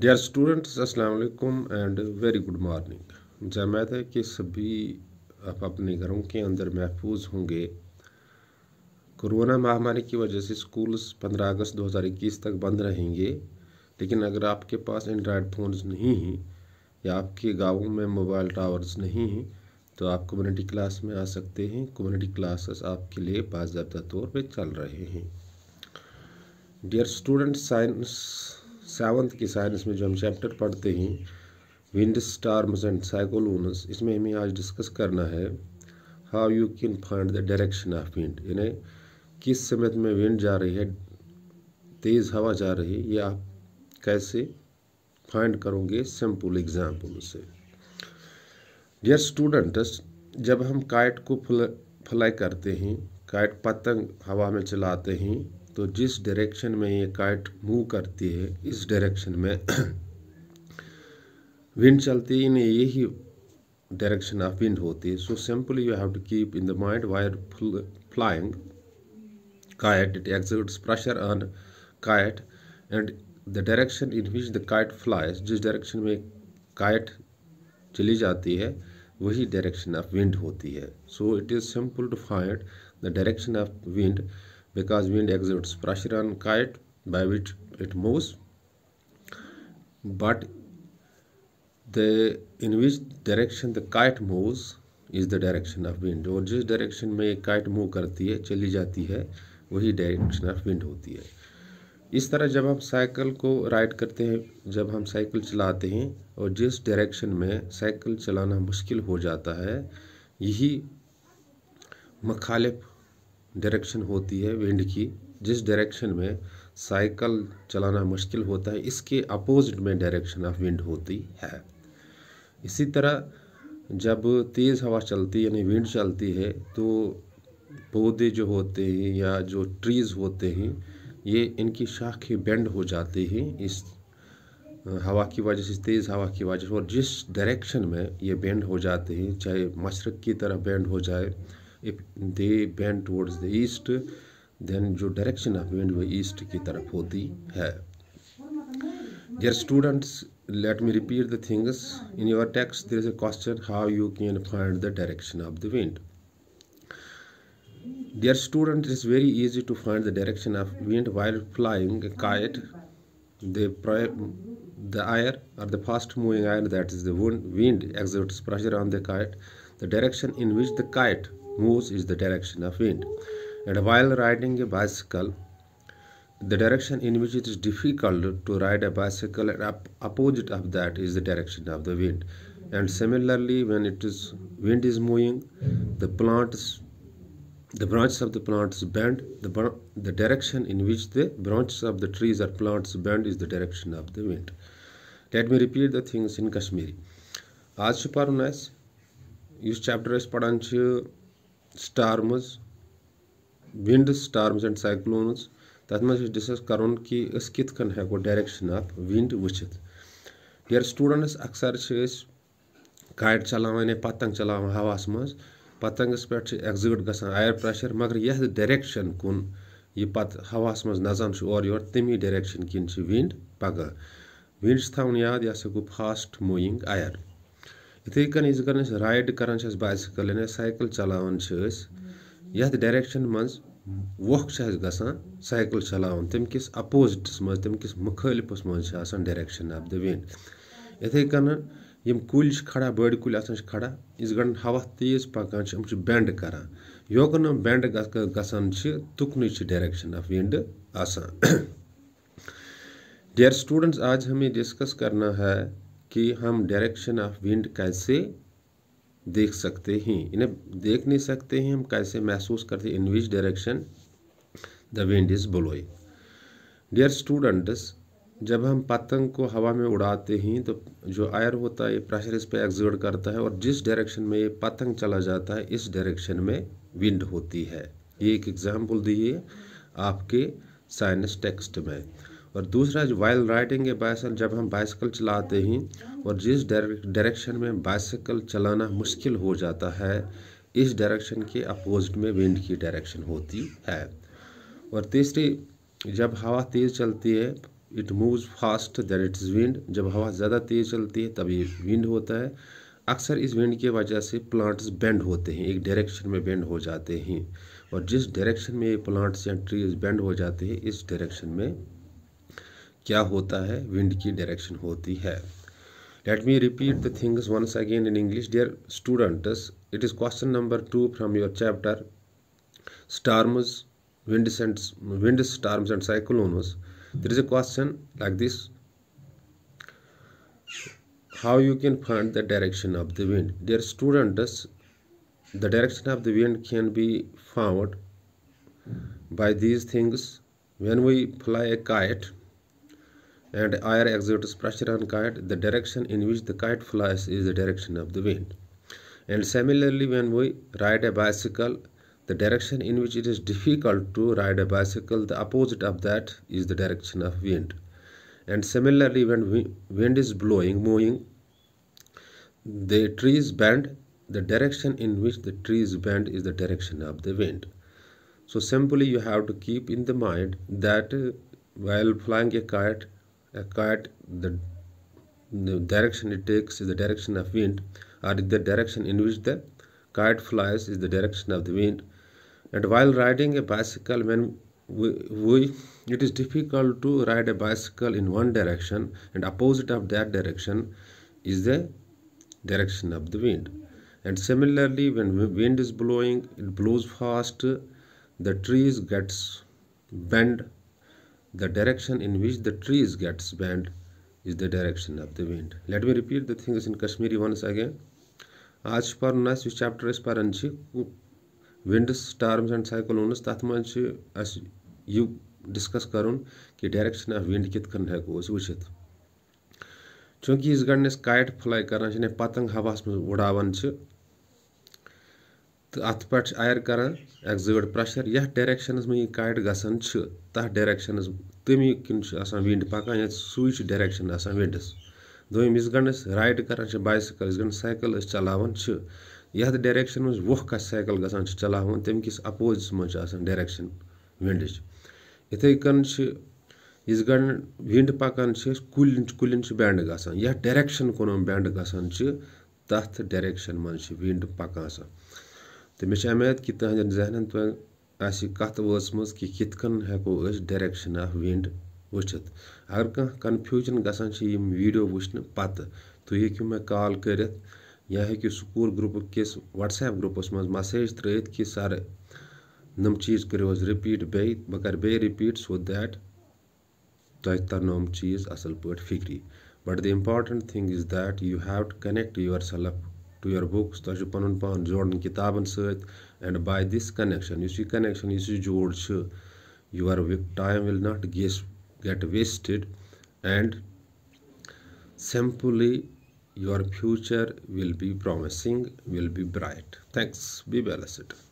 Dear students अस्सलाम वालेकुम and very good morning जमात है कि सभी आप अपने घरों के अंदर महफूज होंगे कोरोना महामारी की वजह से स्कूल्स 15 अगस्त 2021 तक बंद रहेंगे लेकिन अगर आपके पास एंड्रॉयड फोन नहीं हैं या आपके गाँव में मोबाइल टावर्स नहीं हैं तो आप कम्युनिटी क्लास में आ सकते हैं कम्युनिटी क्लासेस आपके लिए बाबा तौर पर चल रहे हैं डियर स्टूडेंट साइंस सेवन्थ की साइंस में जो हम चैप्टर पढ़ते हैं विंड स्टार्म्स एंड साइकोलूनस इसमें हमें आज डिस्कस करना है how you can find the direction of wind यानी किस समय में विंड जा रही है तेज़ हवा जा रही है ये आप कैसे फाइंड करोगे सिंपल एग्जाम्पल से डियर स्टूडेंट्स जब हम काइट को फ्लाई करते हैं काइट पतंग हवा में चलाते हैं तो जिस डायरेक्शन में ये काइट मूव करती है इस डायरेक्शन में विंड चलती है इन्हें यही डायरेक्शन ऑफ विंड होती है so simple you have to keep in the mind wire flying kite it exerts pressure on kite and the direction in which the kite flies जिस डायरेक्शन में kite चली जाती है वही डायरेक्शन ऑफ विंड होती है so it is simple to find the direction of wind because wind exerts pressure on kite by which it moves but the in which direction the kite moves is the direction of wind और जिस direction में kite move karti hai chali jati hai wahi direction of wind hoti hai इस तरह जब हम cycle को ride करते हैं जब हम साइकिल चलाते हैं और जिस डायरेक्शन में साइकिल चलाना मुश्किल हो जाता है यही मखालिफ डायरेक्शन होती है विंड की जिस डायरेक्शन में साइकिल चलाना मुश्किल होता है इसके अपोजिट में डायरेक्शन ऑफ विंड होती है इसी तरह जब तेज़ हवा चलती है यानी विंड चलती है तो पौधे जो होते हैं या जो ट्रीज़ होते हैं ये इनकी शाखें बेंड हो जाती हैं इस हवा की वजह से तेज़ हवा की वजह से और जिस डायरेक्शन में ये बेंड हो जाते हैं चाहे मशरक़ की तरफ बेंड हो जाए if they bend towards the east then जो direction of wind वो east की तरफ होती है dear students let me repeat the things in your text there is a question how you can find the direction of the wind dear students, it is very easy to find the direction of wind while flying a kite the the air or the fast moving air that is the wind exerts pressure on the kite the direction in which the kite moves is the direction of wind. And while riding a bicycle, the direction in which it is difficult to ride a bicycle and opposite of that is the direction of the wind. And similarly, when it is wind is moving, the plants, the branches of the plants bend. The, the direction in which the branches of the trees or plants bend is the direction of the wind. Let me repeat the things in Kashmiri. Aaj super Use chapter is padanchu. Storms wind storms and cyclones तथा मे discuss कर कि कित हेको direction of wind वुचित dear students अक्सर गाड़ चलावान या पतंग चलावान हवास मज पतंगस पे एग्जिट ग एयर प्रेशर मगर यह डायरेक्शन कुन यह पत हवास मज नजान और योर तमी डायरेक्शन किन विंड पकान विंड थन याद यह हसा गो फास्ट मूविंग एयर इथे कन इस कन राइड करन छ बाइसिकल ने साइकिल चलावन छ इस यत डायरेक्शन मन वोख साइकिल चलावन तिम किस अपोजिट म तिम किस मुखालिफस म डायरेक्शन ऑफ द विंड इथे कन यम कुल खड़ा बड़ कुल खड़ा इस गन हवा तेज पकान छ छ बेंड करा योकन बेंड ग छ तुकनु छ direction of wind dear students आज हमें डिस्कस करना है कि हम डायरेक्शन ऑफ विंड कैसे देख सकते हैं इन्हें देख नहीं सकते हैं हम कैसे महसूस करते हैं in which direction the wind is blowing dear students जब हम पतंग को हवा में उड़ाते हैं तो जो आयर होता है ये प्रेशर इस पर एग्जर्ट करता है और जिस डायरेक्शन में ये पतंग चला जाता है इस डायरेक्शन में विंड होती है ये एक एग्ज़ाम्पल दिए आपके साइंस टेक्स्ट में और दूसरा जो वाइल राइडिंग ए बाइसाइकिल जब हम बाइसाइकिल चलाते हैं और जिस डायरेक्शन में बाइसाइकिल चलाना मुश्किल हो जाता है इस डायरेक्शन के अपोजिट में विंड की डायरेक्शन होती है और तीसरी जब हवा तेज़ चलती है it moves fast than its wind जब हवा ज़्यादा तेज़ चलती है तभी विंड होता है अक्सर इस विंड की वजह से प्लांट्स बेंड होते हैं एक डायरेक्शन में बेंड हो जाते हैं और जिस डायरेक्शन में ये प्लांट्स या ट्रीज बेंड हो जाते हैं इस डायरेक्शन में क्या होता है विंड की डायरेक्शन होती है let me repeat the things once again in English dear students it is question number two from your chapter storms wind wind storm and cyclones there is a question like this how you can find the direction of the wind dear students the direction of the wind can be found by these things when we fly a kite and air exerts pressure on kite, the direction in which the kite flies is the direction of the wind. And similarly, when we ride a bicycle, the direction in which it is difficult to ride a bicycle, the opposite of that is the direction of wind. And similarly, when wind is blowing, moving, the trees bend, the direction in which the trees bend is the direction of the wind. So simply you have to keep in the mind that uh, while flying a kite, a kite the, the direction it takes is the direction of wind or the direction in which the kite flies is the direction of the wind and while riding a bicycle when we, we, it is difficult to ride a bicycle in one direction and opposite of that direction is the direction of the wind and similarly when wind is blowing it blows fast the trees gets bent the direction in which the trees gets bent is the direction of the wind. Let me repeat the things in Kashmiri once again. aaj par आज छ पन अस यह chapter अस पन wind स्टार्म्स and साइक्लोनस तथ मज यु discuss कर कि direction of wind कित कन हेको वुचित चूँकि यस गंड काइट फ्लाई करान पतंग हवास मे उड़ान तो अत पे आयर करान एक्जर्ट प्रेशर ये में यह काट ग तथ डायरेक्शनस तमी कसान विंड पकान ये सू डायरेक्शन विंडस दोम यस गंडस राइड करान बाइसकल इस गंड साइकिल चलान यथ डायरेक्शन मे वो कस साइकिल ग चलावान तम किस अपोजिस मे डायरेक्शन विंड इथे गंड विंड पकान कुल कुल बैंड गसान डायरेक्शन बैंड ग तथ डायरेक्शन मे विंड पकान तो मे उम्मीद कि तहद जहन कत वज मज कि कित हेको डायरेक्शन आफ विंड वचित अगर कह कन्फ्यूजन गम वीडियो वुचन पत तु हूँ मे कॉल कर या हूँ स्कूल ग्रुप किस वट्सएप ग्रुपस मज मैसेज त्रित कि सर नम चीज करो रिपीट बे बह कर बे रिपीट सो दैट तुम तरनो चीज असल पे फिक्री but the important thing is that you have to connect yourself to your books to your pan pan jordan kitaban sat and by this connection you see connection you see ch your time will not get wasted and simply your future will be promising will be bright thanks be blessed